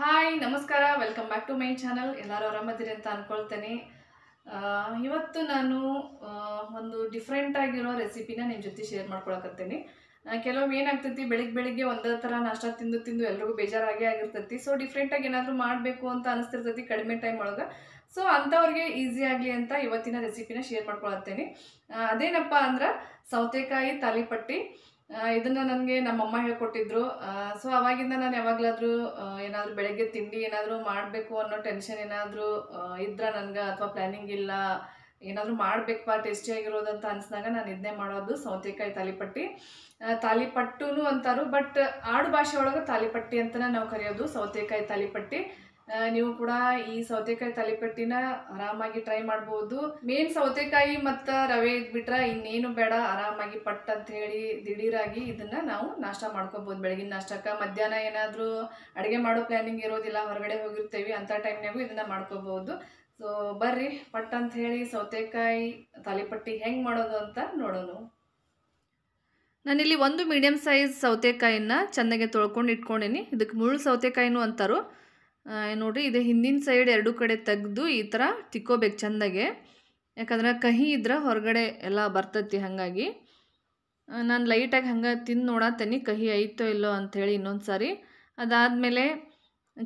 hi ನಮಸ್ಕಾರ welcome back to my channel ಎಲ್ಲರೂ ಆರಾಮದಿರಿ ಅಂತ ಅಂದ್ಕೊಳ್ತೇನೆ ಇವತ್ತು ನಾನು ಒಂದು ಡಿಫ್ರೆಂಟ್ ಆಗಿರೋ ರೆಸಿಪಿನ ನಿಮ್ಮ ಜೊತೆ ಶೇರ್ ಮಾಡ್ಕೊಳಕತ್ತೇನೆ ಕೆಲವೊಮ್ಮೆ ಏನಾಗ್ತೈತಿ ಬೆಳಿಗ್ಗೆ ಬೆಳಿಗ್ಗೆ ಒಂದೇ ಥರ ನಾಷ್ಟ ತಿಂದು ತಿಂದು ಎಲ್ರಿಗೂ ಬೇಜಾರಾಗೇ ಆಗಿರ್ತೈತಿ ಸೊ ಡಿಫ್ರೆಂಟಾಗಿ ಏನಾದರೂ ಮಾಡಬೇಕು ಅಂತ ಅನಿಸ್ತಿರ್ತೈತಿ ಕಡಿಮೆ ಟೈಮ್ ಒಳಗೆ ಸೊ ಅಂಥವ್ರಿಗೆ ಈಸಿ ಆಗಲಿ ಅಂತ ಇವತ್ತಿನ ರೆಸಿಪಿನ ಶೇರ್ ಮಾಡ್ಕೊಳತ್ತೇನೆ ಅದೇನಪ್ಪ ಅಂದ್ರೆ ಸೌತೆಕಾಯಿ ತಾಲಿಪಟ್ಟಿ ಇದನ್ನು ನನಗೆ ನಮ್ಮಮ್ಮ ಹೇಳ್ಕೊಟ್ಟಿದ್ರು ಸೊ ಅವಾಗಿಂದ ನಾನು ಯಾವಾಗಲಾದರೂ ಏನಾದರೂ ಬೆಳಗ್ಗೆ ತಿಂಡಿ ಏನಾದರೂ ಮಾಡಬೇಕು ಅನ್ನೋ ಟೆನ್ಷನ್ ಏನಾದರೂ ಇದ್ರೆ ನನಗೆ ಅಥವಾ ಪ್ಲಾನಿಂಗ್ ಇಲ್ಲ ಏನಾದರೂ ಮಾಡಬೇಕಪ್ಪ ಟೇಸ್ಟಿಯಾಗಿರೋದಂತ ಅನ್ಸಿದಾಗ ನಾನು ಇದನ್ನೇ ಮಾಡೋದು ಸೌತೆಕಾಯಿ ತಾಲಿಪಟ್ಟಿ ತಾಲಿಪಟ್ಟು ಅಂತಾರು ಬಟ್ ಆಡು ಭಾಷೆ ಒಳಗೆ ತಾಲಿಪಟ್ಟಿ ಅಂತಲೇ ನಾವು ಕರೆಯೋದು ಸೌತೆಕಾಯಿ ತಾಲಿಪಟ್ಟಿ ನೀವು ಕೂಡ ಈ ಸೌತೆಕಾಯಿ ತಲೆಪಟ್ಟಿನ ಆರಾಮಾಗಿ ಟ್ರೈ ಮಾಡ್ಬೋದು ಮೇನ್ ಸೌತೆಕಾಯಿ ಮತ್ತ ರವೆ ಬಿಟ್ರ ಇನ್ನೇನು ಬೇಡ ಆರಾಮಾಗಿ ಪಟ್ ಅಂತ ಹೇಳಿ ದಿಢೀರಾಗಿ ಇದನ್ನ ನಾವು ನಾಷ್ಟ ಮಾಡ್ಕೋಬಹುದು ಬೆಳಗಿನ ನಾಷ್ಟಕ್ಕೆ ಮಧ್ಯಾಹ್ನ ಏನಾದರೂ ಅಡಿಗೆ ಮಾಡೋ ಪ್ಲಾನಿಂಗ್ ಇರೋದಿಲ್ಲ ಹೊರಗಡೆ ಹೋಗಿರ್ತೀವಿ ಅಂತ ಟೈಮ್ನಾಗೂ ಇದನ್ನ ಮಾಡ್ಕೋಬಹುದು ಸೊ ಬರ್ರಿ ಪಟ್ ಅಂತ ಹೇಳಿ ಸೌತೆಕಾಯಿ ತಲೆಪಟ್ಟಿ ಹೆಂಗ್ ಮಾಡೋದು ಅಂತ ನೋಡೋಣ ನಾನಿಲ್ಲಿ ಒಂದು ಮೀಡಿಯಂ ಸೈಜ್ ಸೌತೆಕಾಯಿನ ಚೆನ್ನಾಗಿ ತೊಳ್ಕೊಂಡು ಇಟ್ಕೊಂಡಿನಿ ಇದಕ್ಕೆ ಮುಳ್ಳು ಸೌತೆಕಾಯಿನೂ ಅಂತಾರೋ ನೋಡಿರಿ ಇದು ಹಿಂದಿನ ಸೈಡ್ ಎರಡು ಕಡೆ ತೆಗೆದು ಈ ಥರ ತಿಕ್ಕೋಬೇಕು ಚೆಂದಾಗೆ ಯಾಕಂದ್ರೆ ಕಹಿ ಇದ್ರೆ ಹೊರಗಡೆ ಎಲ್ಲ ಬರ್ತತಿ ಹಾಗಾಗಿ ನಾನು ಲೈಟಾಗಿ ಹಂಗೆ ತಿಂದು ನೋಡತ್ತೇನೆ ಕಹಿ ಐತೋ ಇಲ್ಲೋ ಅಂಥೇಳಿ ಇನ್ನೊಂದು ಸಾರಿ ಅದಾದಮೇಲೆ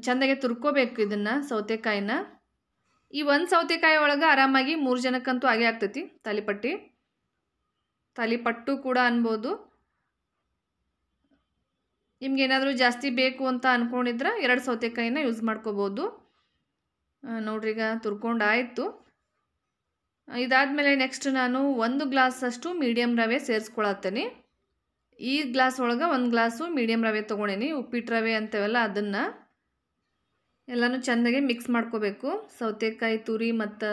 ಚೆಂದಾಗೆ ತುರ್ಕೋಬೇಕು ಇದನ್ನು ಸೌತೆಕಾಯಿನ ಈ ಒಂದು ಸೌತೆಕಾಯಿ ಒಳಗೆ ಆರಾಮಾಗಿ ಮೂರು ಜನಕ್ಕಂತೂ ಆಗೇ ಆಗ್ತೈತಿ ತಾಲಿಪಟ್ಟಿ ತಾಲಿಪಟ್ಟು ಕೂಡ ಅನ್ಬೋದು ನಿಮ್ಗೆ ಏನಾದರೂ ಜಾಸ್ತಿ ಬೇಕು ಅಂತ ಅಂದ್ಕೊಂಡಿದ್ರೆ ಎರಡು ಸೌತೆಕಾಯಿನ ಯೂಸ್ ಮಾಡ್ಕೋಬೋದು ನೋಡ್ರೀಗ ತುರ್ಕೊಂಡಾಯಿತು ಆಯಿತು ಇದಾದಮೇಲೆ ನೆಕ್ಸ್ಟ್ ನಾನು ಒಂದು ಗ್ಲಾಸಷ್ಟು ಮೀಡಿಯಂ ರವೆ ಸೇರಿಸ್ಕೊಳತ್ತೇನೆ ಈ ಗ್ಲಾಸ್ ಒಳಗೆ ಒಂದು ಗ್ಲಾಸು ಮೀಡಿಯಮ್ ರವೆ ತೊಗೊಂಡೇನಿ ಉಪ್ಪಿಟ್ಟು ರವೆ ಅಂತವೆಲ್ಲ ಅದನ್ನು ಎಲ್ಲನೂ ಚೆನ್ನಾಗಿ ಮಿಕ್ಸ್ ಮಾಡ್ಕೋಬೇಕು ಸೌತೆಕಾಯಿ ತುರಿ ಮತ್ತು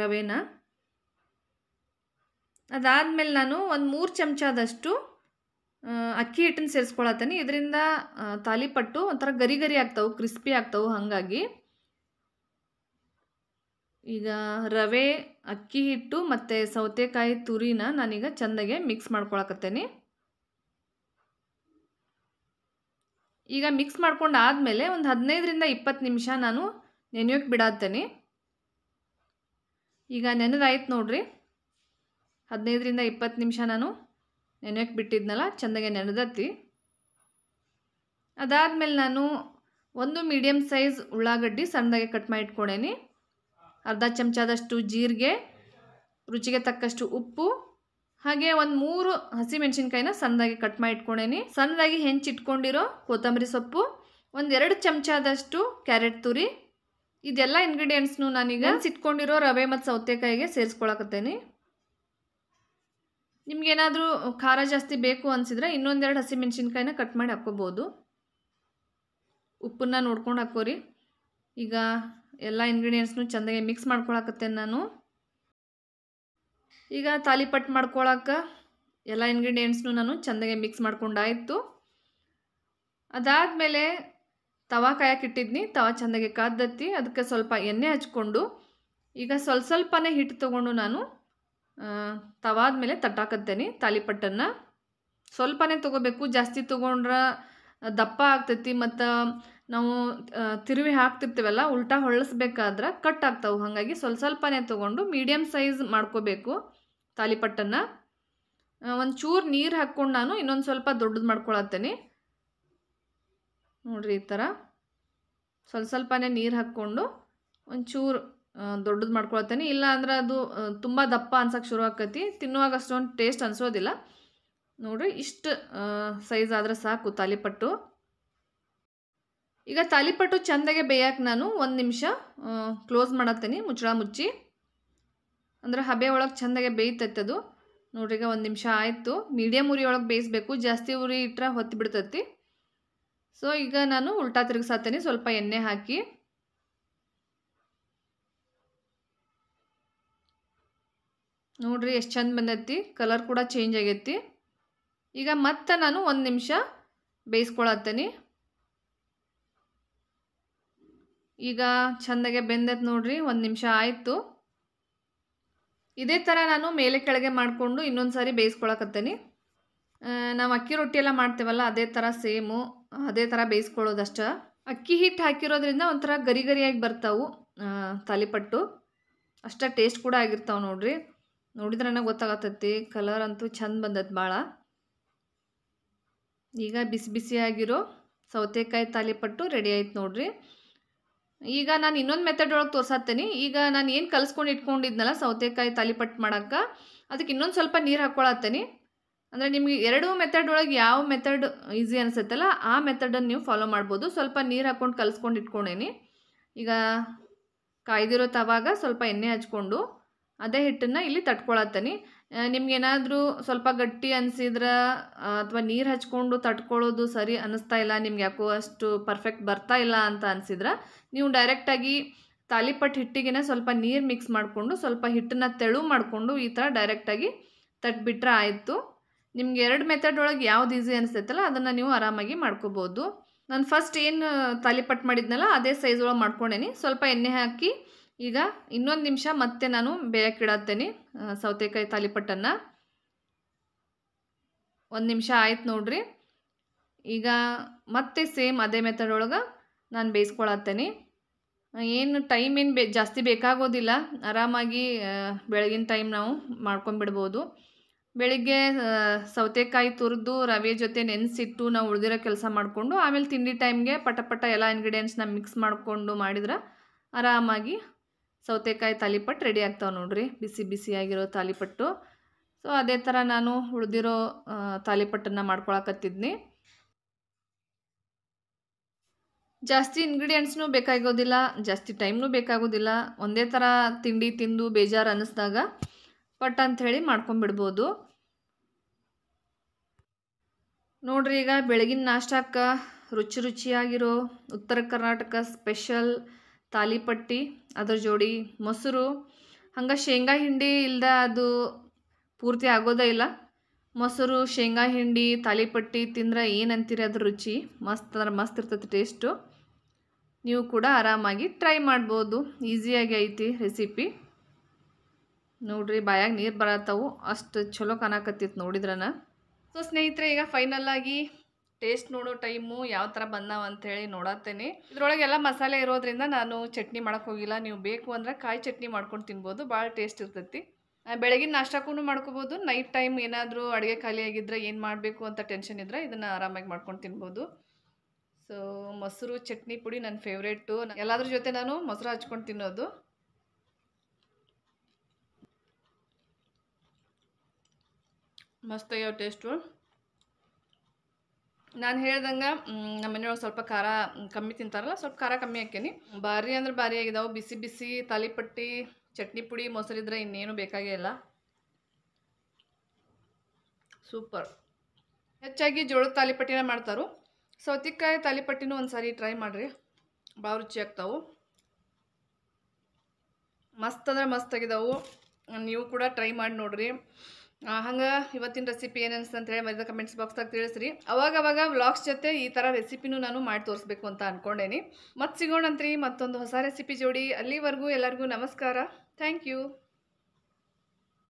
ರವೆನ ಅದಾದಮೇಲೆ ನಾನು ಒಂದು ಮೂರು ಚಮಚದಷ್ಟು ಅಕ್ಕಿ ಹಿಟ್ಟನ್ನು ಸೇರಿಸ್ಕೊಳತ್ತೀನಿ ಇದರಿಂದ ತಾಲಿಪಟ್ಟು ಒಂಥರ ಗರಿ ಗರಿ ಆಗ್ತಾವೆ ಕ್ರಿಸ್ಪಿ ಆಗ್ತಾವೆ ಹಾಗಾಗಿ ಈಗ ರವೆ ಅಕ್ಕಿ ಹಿಟ್ಟು ಮತ್ತು ಸೌತೆಕಾಯಿ ತುರಿನ ನಾನೀಗ ಚೆಂದಾಗೆ ಮಿಕ್ಸ್ ಮಾಡ್ಕೊಳಕತ್ತೇನೆ ಈಗ ಮಿಕ್ಸ್ ಮಾಡ್ಕೊಂಡು ಆದಮೇಲೆ ಒಂದು ಹದಿನೈದರಿಂದ ಇಪ್ಪತ್ತು ನಿಮಿಷ ನಾನು ನೆನೆಯೋಕೆ ಬಿಡಾತೇನೆ ಈಗ ನೆನೆದಾಯ್ತು ನೋಡ್ರಿ ಹದಿನೈದರಿಂದ ಇಪ್ಪತ್ತು ನಿಮಿಷ ನಾನು ನೆನೆಯಕ್ಕೆ ಬಿಟ್ಟಿದ್ನಲ್ಲ ಚೆಂದಾಗೆ ನೆನೆದತ್ತಿ ಅದಾದಮೇಲೆ ನಾನು ಒಂದು ಮೀಡಿಯಮ್ ಸೈಜ್ ಉಳ್ಳಾಗಡ್ಡಿ ಸಣ್ಣದಾಗೆ ಕಟ್ ಮಾಡಿ ಇಟ್ಕೊಂಡೇನಿ ಅರ್ಧ ಚಮಚದಷ್ಟು ಜೀರಿಗೆ ರುಚಿಗೆ ತಕ್ಕಷ್ಟು ಉಪ್ಪು ಹಾಗೆ ಒಂದು ಮೂರು ಹಸಿಮೆಣಸಿನ್ಕಾಯಿನ ಸಣ್ಣದಾಗಿ ಕಟ್ ಮಾಡಿ ಇಟ್ಕೊಂಡೇನಿ ಸಣ್ಣದಾಗಿ ಹೆಂಚಿಟ್ಕೊಂಡಿರೋ ಕೊತ್ತಂಬರಿ ಸೊಪ್ಪು ಒಂದೆರಡು ಚಮಚದಷ್ಟು ಕ್ಯಾರೆಟ್ ತುರಿ ಇದೆಲ್ಲ ಇಂಗ್ರೀಡಿಯೆಂಟ್ಸ್ನು ನಾನೀಗ ಸಿಟ್ಕೊಂಡಿರೋ ರವೆ ಮತ್ತು ಸೌತೆಕಾಯಿಗೆ ಸೇರಿಸ್ಕೊಳಕತ್ತೇನೆ ನಿಮಗೇನಾದರೂ ಖಾರ ಜಾಸ್ತಿ ಬೇಕು ಅನಿಸಿದ್ರೆ ಇನ್ನೊಂದೆರಡು ಹಸಿಮೆಣ್ಸಿನ್ಕಾಯಿನ ಕಟ್ ಮಾಡಿ ಹಾಕ್ಕೋಬೋದು ಉಪ್ಪನ್ನ ನೋಡ್ಕೊಂಡು ಹಾಕೋರಿ ಈಗ ಎಲ್ಲ ಇಂಗ್ರೀಡಿಯೆಂಟ್ಸ್ನು ಚೆಂದಾಗಿ ಮಿಕ್ಸ್ ಮಾಡ್ಕೊಳಕತ್ತೆ ನಾನು ಈಗ ತಾಲಿಪಟ್ಟು ಮಾಡ್ಕೊಳಕ್ಕೆ ಎಲ್ಲ ಇಂಗ್ರೀಡಿಯೆಂಟ್ಸ್ನು ನಾನು ಚೆಂದಾಗೆ ಮಿಕ್ಸ್ ಮಾಡ್ಕೊಂಡಾಯಿತು ಅದಾದಮೇಲೆ ತವಾ ಇಟ್ಟಿದ್ನಿ ತವಾ ಚೆಂದಾಗೆ ಕಾದತ್ತಿ ಅದಕ್ಕೆ ಸ್ವಲ್ಪ ಎಣ್ಣೆ ಹಚ್ಕೊಂಡು ಈಗ ಸ್ವಲ್ಪ ಸ್ವಲ್ಪನೇ ಹಿಟ್ಟು ತೊಗೊಂಡು ನಾನು ತವಾದ ಮೇಲೆ ತಟ್ಟಾಕತ್ತೇನೆ ತಾಲಿಪಟ್ಟನ್ನು ಸ್ವಲ್ಪನೇ ತೊಗೋಬೇಕು ಜಾಸ್ತಿ ತೊಗೊಂಡ್ರೆ ದಪ್ಪ ಆಗ್ತೈತಿ ಮತ್ತು ನಾವು ತಿರುವಿ ಹಾಕ್ತಿರ್ತೀವಲ್ಲ ಉಲ್ಟಾ ಹೊಳಸ್ಬೇಕಾದ್ರೆ ಕಟ್ ಆಗ್ತಾವೆ ಹಾಗಾಗಿ ಸ್ವಲ್ಪ ಸ್ವಲ್ಪನೇ ತೊಗೊಂಡು ಮೀಡಿಯಮ್ ಸೈಜ್ ಮಾಡ್ಕೋಬೇಕು ತಾಲಿಪಟ್ಟನ್ನು ಒಂದು ಚೂರು ನೀರು ಹಾಕ್ಕೊಂಡು ನಾನು ಇನ್ನೊಂದು ಸ್ವಲ್ಪ ದೊಡ್ಡದು ಮಾಡ್ಕೊಳತ್ತೇನೆ ನೋಡಿರಿ ಈ ಥರ ಸ್ವಲ್ಪ ಸ್ವಲ್ಪನೇ ನೀರು ಹಾಕ್ಕೊಂಡು ಒಂಚೂರು ದೊಡ್ಡದು ಮಾಡ್ಕೊಳ್ತೇನೆ ಇಲ್ಲ ಅಂದ್ರೆ ಅದು ತುಂಬ ದಪ್ಪ ಅನ್ಸಕ್ಕೆ ಶುರು ಆಕತಿ ತಿನ್ನುವಾಗ ಅಷ್ಟೊಂದು ಟೇಸ್ಟ್ ಅನ್ಸೋದಿಲ್ಲ ನೋಡಿರಿ ಇಷ್ಟು ಸೈಜ್ ಆದರೆ ಸಾಕು ತಾಲಿಪಟ್ಟು ಈಗ ತಾಲಿಪಟ್ಟು ಚೆಂದಾಗೆ ಬೇಯಕ್ಕೆ ನಾನು ಒಂದು ನಿಮಿಷ ಕ್ಲೋಸ್ ಮಾಡತ್ತೀನಿ ಮುಚ್ಚಳ ಮುಚ್ಚಿ ಅಂದ್ರೆ ಹಬೆ ಒಳಗೆ ಚೆಂದಾಗೆ ಬೇಯ್ತೈತೆ ಅದು ನೋಡ್ರಿ ಈಗ ಒಂದು ನಿಮಿಷ ಆಯಿತು ಮೀಡಿಯಮ್ ಉರಿ ಒಳಗೆ ಬೇಯಿಸ್ಬೇಕು ಜಾಸ್ತಿ ಉರಿ ಇಟ್ಟರೆ ಹೊತ್ತು ಬಿಡ್ತೈತಿ ಸೊ ಈಗ ನಾನು ಉಲ್ಟಾ ತಿರುಗಿಸತ್ತೀನಿ ಸ್ವಲ್ಪ ಎಣ್ಣೆ ಹಾಕಿ ನೋಡ್ರಿ ಎಷ್ಟು ಚಂದ ಬಂದೈತಿ ಕಲರ್ ಕೂಡ ಚೇಂಜ್ ಆಗೈತಿ ಈಗ ಮತ್ತೆ ನಾನು ಒಂದು ನಿಮಿಷ ಬೇಯಿಸ್ಕೊಳತ್ತೀನಿ ಈಗ ಚಂದಾಗೆ ಬೆಂದೈತೆ ನೋಡ್ರಿ ಒಂದು ನಿಮಿಷ ಆಯಿತು ಇದೇ ಥರ ನಾನು ಮೇಲೆ ಕೆಳಗೆ ಮಾಡಿಕೊಂಡು ಇನ್ನೊಂದು ಸಾರಿ ಬೇಯಿಸ್ಕೊಳಕತ್ತೀನಿ ನಾವು ಅಕ್ಕಿ ರೊಟ್ಟಿ ಎಲ್ಲ ಮಾಡ್ತೇವಲ್ಲ ಅದೇ ಥರ ಸೇಮು ಅದೇ ಥರ ಬೇಯಿಸ್ಕೊಳ್ಳೋದಷ್ಟ ಅಕ್ಕಿ ಹಿಟ್ಟು ಹಾಕಿರೋದ್ರಿಂದ ಒಂಥರ ಗರಿ ಗರಿಯಾಗಿ ಬರ್ತಾವು ತಾಲಿಪಟ್ಟು ಅಷ್ಟೇ ಟೇಸ್ಟ್ ಕೂಡ ಆಗಿರ್ತಾವೆ ನೋಡ್ರಿ ನೋಡಿದ್ರನ ಗೊತ್ತಾಗತ್ತೈತಿ ಕಲರ್ ಅಂತೂ ಚಂದ ಬಂದೈತೆ ಭಾಳ ಈಗ ಬಿಸಿ ಬಿಸಿಯಾಗಿರೋ ಸೌತೆಕಾಯಿ ತಾಲಿಪಟ್ಟು ರೆಡಿ ಆಯ್ತು ನೋಡ್ರಿ ಈಗ ನಾನು ಇನ್ನೊಂದು ಮೆಥಡ್ ಒಳಗೆ ತೋರ್ಸತ್ತೇನೆ ಈಗ ನಾನು ಏನು ಕಲಿಸ್ಕೊಂಡು ಇಟ್ಕೊಂಡಿದ್ನಲ್ಲ ಸೌತೆಕಾಯಿ ತಾಲಿಪಟ್ಟು ಮಾಡೋಕ್ಕೆ ಅದಕ್ಕೆ ಇನ್ನೊಂದು ಸ್ವಲ್ಪ ನೀರು ಹಾಕ್ಕೊಳತ್ತೇನೆ ಅಂದರೆ ನಿಮಗೆ ಎರಡೂ ಮೆಥಡ್ ಒಳಗೆ ಯಾವ ಮೆಥಡ್ ಈಸಿ ಅನಿಸುತ್ತಲ್ಲ ಆ ಮೆಥಡನ್ನು ನೀವು ಫಾಲೋ ಮಾಡ್ಬೋದು ಸ್ವಲ್ಪ ನೀರು ಹಾಕ್ಕೊಂಡು ಕಲಿಸ್ಕೊಂಡು ಇಟ್ಕೊಂಡೇನಿ ಈಗ ಕಾಯ್ದಿರೋ ತವಾಗ ಸ್ವಲ್ಪ ಎಣ್ಣೆ ಹಚ್ಕೊಂಡು ಅದೇ ಹಿಟ್ಟನ್ನು ಇಲ್ಲಿ ತಟ್ಕೊಳತ್ತೀನಿ ಏನಾದರೂ ಸ್ವಲ್ಪ ಗಟ್ಟಿ ಅನಿಸಿದ್ರೆ ಅಥವಾ ನೀರು ಹಚ್ಕೊಂಡು ತಟ್ಕೊಳ್ಳೋದು ಸರಿ ಅನ್ನಿಸ್ತಾ ಇಲ್ಲ ನಿಮ್ಗೆ ಯಾಕೋ ಅಷ್ಟು ಪರ್ಫೆಕ್ಟ್ ಬರ್ತಾ ಇಲ್ಲ ಅಂತ ಅನಿಸಿದ್ರೆ ನೀವು ಡೈರೆಕ್ಟಾಗಿ ತಾಲಿಪಟ್ಟು ಹಿಟ್ಟಿಗೆನೇ ಸ್ವಲ್ಪ ನೀರು ಮಿಕ್ಸ್ ಮಾಡಿಕೊಂಡು ಸ್ವಲ್ಪ ಹಿಟ್ಟನ್ನು ತೆಳು ಮಾಡಿಕೊಂಡು ಈ ಥರ ಡೈರೆಕ್ಟಾಗಿ ತಟ್ಬಿಟ್ರೆ ಆಯಿತು ನಿಮ್ಗೆ ಎರಡು ಮೆಥಡ್ ಒಳಗೆ ಯಾವ್ದು ಈಸಿ ಅನಿಸ್ತೈತಲ್ಲ ಅದನ್ನು ನೀವು ಆರಾಮಾಗಿ ಮಾಡ್ಕೋಬೋದು ನಾನು ಫಸ್ಟ್ ಏನು ತಾಲಿಪಟ್ಟು ಮಾಡಿದ್ನಲ್ಲ ಅದೇ ಸೈಜ್ ಒಳಗೆ ಮಾಡ್ಕೊಂಡೇನಿ ಸ್ವಲ್ಪ ಎಣ್ಣೆ ಹಾಕಿ ಈಗ ಇನ್ನೊಂದು ನಿಮಿಷ ಮತ್ತೆ ನಾನು ಬೇಯಕ್ಕಿಡತ್ತೇನೆ ಸೌತೆಕಾಯಿ ತಾಲಿಪಟ್ಟನ್ನು ಒಂದು ನಿಮಿಷ ಆಯ್ತು ನೋಡ್ರಿ ಈಗ ಮತ್ತೆ ಸೇಮ್ ಅದೇ ಮೆಥಡ್ ಒಳಗೆ ನಾನು ಬೇಯಿಸ್ಕೊಳತ್ತೇನೆ ಏನು ಟೈಮ್ ಏನು ಬೇ ಜಾಸ್ತಿ ಬೇಕಾಗೋದಿಲ್ಲ ಆರಾಮಾಗಿ ಬೆಳಗಿನ ಟೈಮ್ ನಾವು ಮಾಡ್ಕೊಂಡ್ಬಿಡ್ಬೋದು ಬೆಳಿಗ್ಗೆ ಸೌತೆಕಾಯಿ ತುರಿದು ರವೆ ಜೊತೆ ನೆನೆಸಿಟ್ಟು ನಾವು ಉಳಿದಿರೋ ಕೆಲಸ ಮಾಡಿಕೊಂಡು ಆಮೇಲೆ ತಿಂಡಿ ಟೈಮ್ಗೆ ಪಟ ಪಟ ಎಲ್ಲ ಇಂಗ್ರೀಡಿಯೆಂಟ್ಸ್ನ ಮಿಕ್ಸ್ ಮಾಡಿಕೊಂಡು ಮಾಡಿದ್ರೆ ಆರಾಮಾಗಿ ಸೌತೆಕಾಯಿ ತಾಲಿಪಟ್ಟು ರೆಡಿ ಆಗ್ತಾವೆ ನೋಡ್ರಿ ಬಿಸಿ ಬಿಸಿಯಾಗಿರೋ ತಾಲಿಪಟ್ಟು ಸೊ ಅದೇ ಥರ ನಾನು ಉಳಿದಿರೋ ತಾಲಿಪಟ್ಟನ್ನು ಮಾಡ್ಕೊಳಕತ್ತಿದ್ನಿ ಜಾಸ್ತಿ ಇಂಗ್ರೀಡಿಯೆಂಟ್ಸ್ನೂ ಬೇಕಾಗೋದಿಲ್ಲ ಜಾಸ್ತಿ ಟೈಮ್ನೂ ಬೇಕಾಗೋದಿಲ್ಲ ಒಂದೇ ಥರ ತಿಂಡಿ ತಿಂದು ಬೇಜಾರು ಅನ್ನಿಸ್ದಾಗ ಪಟ್ ಅಂಥೇಳಿ ಮಾಡ್ಕೊಂಬಿಡ್ಬೋದು ನೋಡ್ರಿ ಈಗ ಬೆಳಗಿನ ನಾಷ್ಟಕ್ಕೆ ರುಚಿ ರುಚಿಯಾಗಿರೋ ಉತ್ತರ ಕರ್ನಾಟಕ ಸ್ಪೆಷಲ್ ತಾಲಿಪಟ್ಟಿ ಅದ್ರ ಜೋಡಿ ಮೊಸರು ಹಂಗೆ ಶೇಂಗಾ ಹಿಂಡಿ ಇಲ್ಲದ ಅದು ಪೂರ್ತಿ ಆಗೋದೇ ಇಲ್ಲ ಮೊಸರು ಶೇಂಗಾ ಹಿಂಡಿ ತಾಲಿಪಟ್ಟಿ ತಿಂದ್ರೆ ಏನಂತೀರಿ ಅದ್ರ ರುಚಿ ಮಸ್ತ್ ಅಂದ್ರೆ ಮಸ್ತ್ ಇರ್ತದೆ ಟೇಸ್ಟು ನೀವು ಕೂಡ ಆರಾಮಾಗಿ ಟ್ರೈ ಮಾಡ್ಬೋದು ಈಸಿಯಾಗಿ ಐತಿ ರೆಸಿಪಿ ನೋಡ್ರಿ ಬಾಯಾಗಿ ನೀರು ಬರತ್ತವು ಅಷ್ಟು ಚಲೋ ಕಾಣಕತ್ತಿತ್ತು ನೋಡಿದ್ರನ ಸೊ ಸ್ನೇಹಿತರೆ ಈಗ ಫೈನಲ್ ಆಗಿ ಟೇಸ್ಟ್ ನೋಡೋ ಟೈಮು ಯಾವ ಥರ ಬಂದಾವ ಅಂತೇಳಿ ನೋಡತ್ತೇನೆ ಇದರೊಳಗೆಲ್ಲ ಮಸಾಲೆ ಇರೋದ್ರಿಂದ ನಾನು ಚಟ್ನಿ ಮಾಡೋಕೆ ಹೋಗಿಲ್ಲ ನೀವು ಬೇಕು ಅಂದರೆ ಕಾಯಿ ಚಟ್ನಿ ಮಾಡ್ಕೊಂಡು ತಿನ್ಬೋದು ಭಾಳ ಟೇಸ್ಟ್ ಇರ್ತೈತಿ ಬೆಳಗಿನ ನಾಷ್ಟಕ್ಕೂ ಮಾಡ್ಕೋಬೋದು ನೈಟ್ ಟೈಮ್ ಏನಾದರೂ ಅಡುಗೆ ಖಾಲಿಯಾಗಿದ್ದರೆ ಏನು ಮಾಡಬೇಕು ಅಂತ ಟೆನ್ಷನ್ ಇದ್ದರೆ ಇದನ್ನು ಆರಾಮಾಗಿ ಮಾಡ್ಕೊಂಡು ತಿನ್ಬೋದು ಸೊ ಮೊಸರು ಚಟ್ನಿ ಪುಡಿ ನನ್ನ ಫೇವ್ರೇಟು ಎಲ್ಲಾದ್ರ ಜೊತೆ ನಾನು ಮೊಸರು ಹಚ್ಕೊಂಡು ತಿನ್ನೋದು ಯಾವ ಟೇಸ್ಟು ನಾನು ಹೇಳ್ದಂಗೆ ನಮ್ಮ ಮನೆಯವ್ರು ಸ್ವಲ್ಪ ಖಾರ ಕಮ್ಮಿ ತಿಂತಾರಲ್ಲ ಸ್ವಲ್ಪ ಖಾರ ಕಮ್ಮಿ ಹಾಕೇನಿ ಭಾರಿ ಅಂದ್ರೆ ಭಾರಿ ಆಗಿದಾವೆ ಬಿಸಿ ಬಿಸಿ ತಾಲಿಪಟ್ಟಿ ಚಟ್ನಿ ಪುಡಿ ಮೊಸರಿದ್ರೆ ಇನ್ನೇನು ಬೇಕಾಗೇ ಇಲ್ಲ ಸೂಪರ್ ಹೆಚ್ಚಾಗಿ ಜೋಳದ ತಾಲಿಪಟ್ಟಿನ ಮಾಡ್ತಾರು ಸೌತಿಕಾಯಿ ತಾಲಿಪಟ್ಟಿನೂ ಒಂದು ಸಾರಿ ಟ್ರೈ ಮಾಡಿರಿ ಭಾಳ ರುಚಿ ಆಗ್ತಾವೆ ಮಸ್ತ್ ಅಂದ್ರೆ ಮಸ್ತ್ ಆಗಿದಾವೆ ನೀವು ಕೂಡ ಟ್ರೈ ಮಾಡಿ ನೋಡ್ರಿ ಹಂಗೆ ಇವತ್ತಿನ ರೆಸಿಪಿ ಏನು ಅಂತೇಳಿ ಮರಿದ ಕಮೆಂಟ್ಸ್ ಬಾಕ್ಸ್ದಾಗ ತಿಳಿಸ್ರಿ ಅವಾಗ ಅವಾಗ ವ್ಲಾಗ್ಸ್ ಜೊತೆ ಈ ಥರ ರೆಸಿಪಿನೂ ನಾನು ಮಾಡಿ ತೋರಿಸ್ಬೇಕು ಅಂತ ಅಂದ್ಕೊಂಡೇನಿ ಮತ್ತೆ ಸಿಗೋಣಂತ್ರಿ ಮತ್ತೊಂದು ಹೊಸ ರೆಸಿಪಿ ಜೋಡಿ ಅಲ್ಲಿವರೆಗೂ ಎಲ್ಲರಿಗೂ ನಮಸ್ಕಾರ ಥ್ಯಾಂಕ್ ಯು